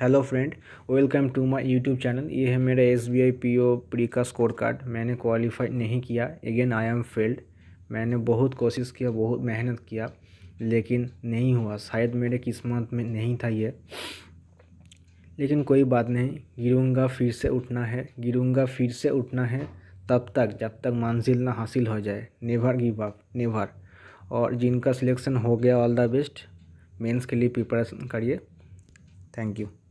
hello friend welcome to my YouTube channel ये है मेरा S B I P O pre का scorecard मैंने क्वालिफाई नहीं किया अगेन आई एम फेल्ड मैंने बहुत कोशिश किया बहुत मेहनत किया लेकिन नहीं हुआ शायद मेरे किस्मत में नहीं था ये लेकिन कोई बात नहीं गिरूँगा फिर से उठना है गिरूँगा फिर से उठना है तब तक जब तक मंजिल ना हासिल हो जाए नेवर गिव अप नेवर और जिनका सिलेक्शन हो गया ऑल द बेस्ट मेंस के लिए प्रिपरेशन करिए थैंक यू